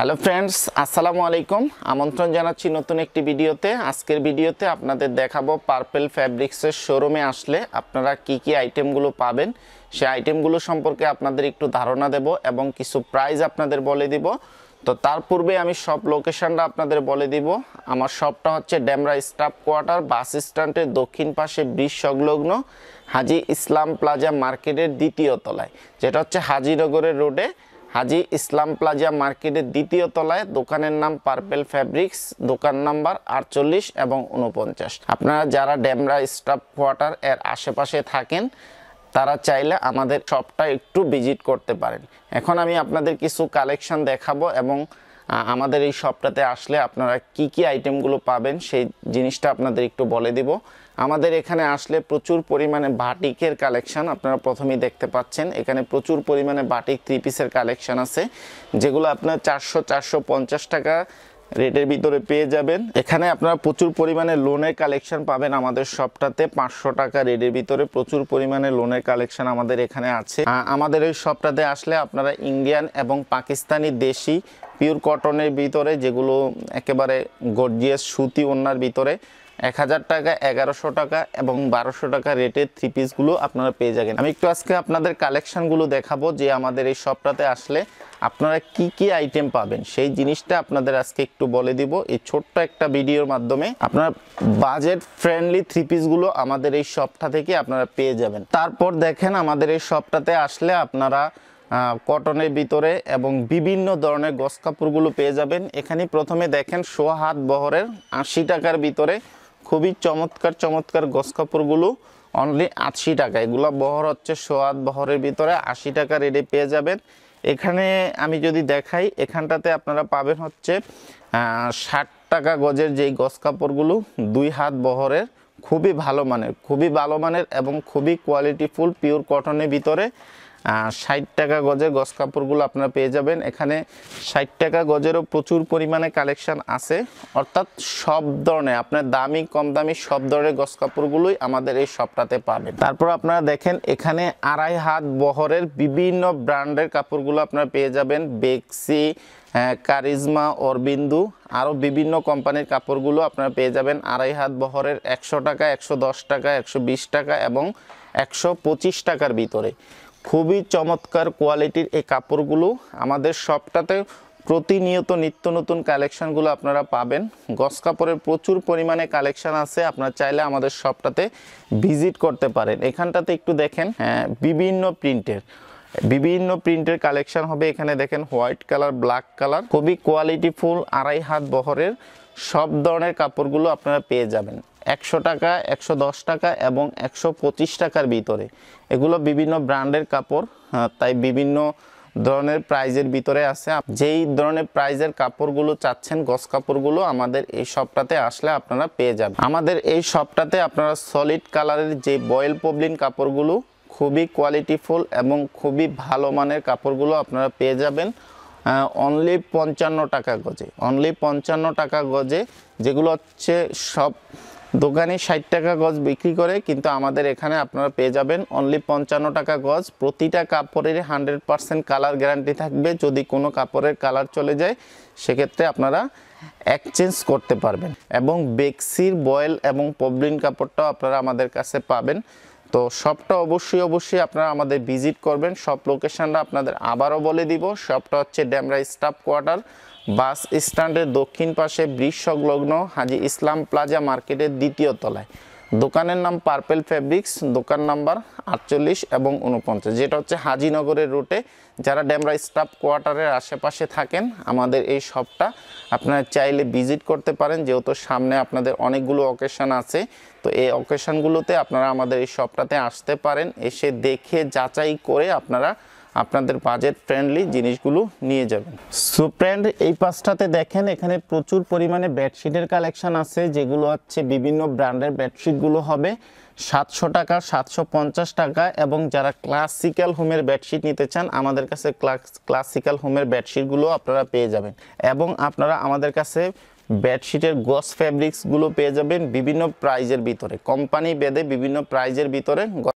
hello friends আসসালামু আলাইকুম আমন্ত্রণ জানাচ্ছি নতুন একটি ভিডিওতে আজকের ভিডিওতে আপনাদের দেখাবো পার্পেল ফ্যাব্রিক্সের শোরুমে আসলে আপনারা কি কী আইটেমগুলো পাবেন সে আইটেমগুলো সম্পর্কে আপনাদের একটু ধারণা দেব এবং কিছু প্রাইস আপনাদের বলে দিব তো তার পূর্বে আমি সব লোকেশনটা আপনাদের বলে দিব আমার শপটা হচ্ছে ড্যামরা স্টাফ কোয়ার্টার বাস স্ট্যান্ডের দক্ষিণ পাশে বিশ সংলগ্ন হাজি ইসলাম প্লাজা মার্কেটের দ্বিতীয় তলায় যেটা হচ্ছে হাজিনগরের রোডে হাজি ইসলাম প্লাজা মার্কেটের দ্বিতীয় তলায় দোকানের নাম পার্পেল ফ্যাব্রিক্স দোকান নাম্বার আটচল্লিশ এবং উনপঞ্চাশ আপনারা যারা ড্যামরা স্টাফ কোয়ার্টার এর আশেপাশে থাকেন তারা চাইলে আমাদের শপটা একটু ভিজিট করতে পারেন এখন আমি আপনাদের কিছু কালেকশন দেখাবো এবং আমাদের এই শপটাতে আসলে আপনারা কি কি আইটেমগুলো পাবেন সেই জিনিসটা আপনাদের একটু বলে দিব আমাদের এখানে আসলে প্রচুর পরিমাণে বাটিকের কালেকশান আপনারা প্রথমেই দেখতে পাচ্ছেন এখানে প্রচুর পরিমাণে বাটিক থ্রি পিসের কালেকশান আছে যেগুলো আপনার চারশো চারশো টাকা রেটের ভিতরে পেয়ে যাবেন এখানে আপনারা প্রচুর পরিমাণে লোনের কালেকশন পাবেন আমাদের শপটাতে পাঁচশো টাকা রেটের ভিতরে প্রচুর পরিমাণে লোনের কালেকশন আমাদের এখানে আছে আমাদের এই শপটাতে আসলে আপনারা ইন্ডিয়ান এবং পাকিস্তানি দেশি পিওর কটনের ভিতরে যেগুলো একেবারে গর্জিয়াস সুতি ওনার ভিতরে এক হাজার টাকা এগারোশো টাকা এবং বারোশো টাকা রেটের থ্রি পিসগুলো আপনারা পেয়ে যাবেন আমি একটু আজকে আপনাদের কালেকশানগুলো দেখাবো যে আমাদের এই শপটাতে আসলে আপনারা কি কি আইটেম পাবেন সেই জিনিসটা আপনাদের আজকে একটু বলে দিব এই ছোট্ট একটা ভিডিওর মাধ্যমে আপনার বাজেট ফ্রেন্ডলি থ্রি পিসগুলো আমাদের এই শপটা থেকে আপনারা পেয়ে যাবেন তারপর দেখেন আমাদের এই শপটাতে আসলে আপনারা কটনের ভিতরে এবং বিভিন্ন ধরনের গস কাপড়গুলো পেয়ে যাবেন এখানে প্রথমে দেখেন সোয়া হাত বহরের আশি টাকার ভিতরে খুবই চমৎকার চমৎকার গস কাপড়গুলো অনলি আশি টাকা এগুলো বহর হচ্ছে সোয়াদ বহরের ভিতরে আশি টাকা রেডে পেয়ে যাবেন এখানে আমি যদি দেখাই এখানটাতে আপনারা পাবেন হচ্ছে ষাট টাকা গজের যেই গস কাপড়গুলো দুই হাত বহরের খুবই ভালো মানের খুবই ভালো মানের এবং খুবই কোয়ালিটিফুল পিওর কটনের ভিতরে ষাট টাকা গজের গজ কাপড়গুলো আপনারা পেয়ে যাবেন এখানে ষাট টাকা গজেরও প্রচুর পরিমাণে কালেকশান আছে অর্থাৎ সব ধরনের আপনার দামি কম দামি সব ধরনের গজ কাপড়গুলোই আমাদের এই শপটাতে পাবেন তারপর আপনারা দেখেন এখানে আড়াই হাত বহরের বিভিন্ন ব্র্যান্ডের কাপড়গুলো আপনারা পেয়ে যাবেন বেক্সি হ্যাঁ, কারিজমা অরবিন্দু আরও বিভিন্ন কোম্পানির কাপড়গুলো আপনারা পেয়ে যাবেন আড়াই হাত বহরের একশো টাকা একশো টাকা একশো টাকা এবং একশো টাকার ভিতরে খুবই চমৎকার কোয়ালিটির এই কাপড়গুলো আমাদের সবটাতে প্রতিনিয়ত নিত্য নতুন কালেকশানগুলো আপনারা পাবেন গস কাপড়ের প্রচুর পরিমাণে কালেকশান আছে আপনারা চাইলে আমাদের সবটাতে ভিজিট করতে পারেন এখানটাতে একটু দেখেন হ্যাঁ, বিভিন্ন প্রিন্টের বিভিন্ন প্রিন্টের কালেকশান হবে এখানে দেখেন হোয়াইট কালার ব্ল্যাক কালার খুবই কোয়ালিটিফুল আড়াই হাত বহরের সব ধরনের কাপড়গুলো আপনারা পেয়ে যাবেন একশো টাকা একশো দশ টাকা এবং একশো পঁচিশ টাকার ভিতরে এগুলো বিভিন্ন ব্র্যান্ডের কাপড় হ্যাঁ, তাই বিভিন্ন ধরনের প্রাইজের ভিতরে আছে যেই ধরনের প্রাইজের কাপড়গুলো চাচ্ছেন গস কাপড়গুলো আমাদের এই শপটাতে আসলে আপনারা পেয়ে যাবেন আমাদের এই শপটাতে আপনারা সলিড কালারের যে বয়েল পবলিন কাপড়গুলো খুবই কোয়ালিটিফুল এবং খুবই ভালো মানের কাপড়গুলো আপনারা পেয়ে যাবেন অনলি হ্যাঁ, পঞ্চান্ন টাকা গজে অনলি পঞ্চান্ন টাকা গজে যেগুলো হচ্ছে সব দোকানে ষাট টাকা গজ বিক্রি করে কিন্তু আমাদের এখানে আপনারা পেয়ে যাবেন অনলি পঞ্চান্ন টাকা গজ প্রতিটা কাপড়ের হান্ড্রেড পারসেন্ট কালার গ্যারান্টি থাকবে যদি কোনো কাপড়ের কালার চলে যায় সেক্ষেত্রে আপনারা এক্সচেঞ্জ করতে পারবেন এবং বেক্সির বয়েল এবং পবলিন কাপড়টাও আপনারা আমাদের কাছে পাবেন তো সবটা অবশ্যই অবশ্যই আপনারা আমাদের ভিজিট করবেন সব লোকেশানটা আপনাদের আবারও বলে দিব সবটা হচ্ছে ড্যামরা স্টাফ কোয়ার্টার বাস স্ট্যান্ডের দক্ষিণ পাশে ব্রিজ সংলগ্ন হাজি ইসলাম প্লাজা মার্কেটের দ্বিতীয় তলায় দোকানের নাম পার্পেল ফ্যাব্রিক্স দোকান নাম্বার আটচল্লিশ এবং উনপঞ্চাশ যেটা হচ্ছে হাজিনগরের রুটে যারা ড্যামরা স্টাফ কোয়ার্টারের আশেপাশে থাকেন আমাদের এই শপটা আপনারা চাইলে ভিজিট করতে পারেন যেহেতু সামনে আপনাদের অনেকগুলো অকেশান আছে তো এই অকেশানগুলোতে আপনারা আমাদের এই শপটাতে আসতে পারেন এসে দেখে যাচাই করে আপনারা আপনাদের বাজেট ফ্রেন্ডলি জিনিসগুলো নিয়ে যাবেন সো ফ্রেন্ড এই পাশটাতে দেখেন এখানে প্রচুর পরিমাণে বেডশিটের কালেকশান আছে যেগুলো হচ্ছে বিভিন্ন ব্র্যান্ডের বেডশিটগুলো হবে সাতশো টাকা সাতশো পঞ্চাশ টাকা এবং যারা ক্লাসিক্যাল হোমের বেডশিট নিতে চান আমাদের কাছে ক্লাসিক্যাল হোমের বেডশিটগুলো আপনারা পেয়ে যাবেন এবং আপনারা আমাদের কাছে বেডশিটের গস ফ্যাব্রিক্সগুলো পেয়ে যাবেন বিভিন্ন প্রাইজের ভিতরে কোম্পানি বেদে বিভিন্ন প্রাইজের ভিতরে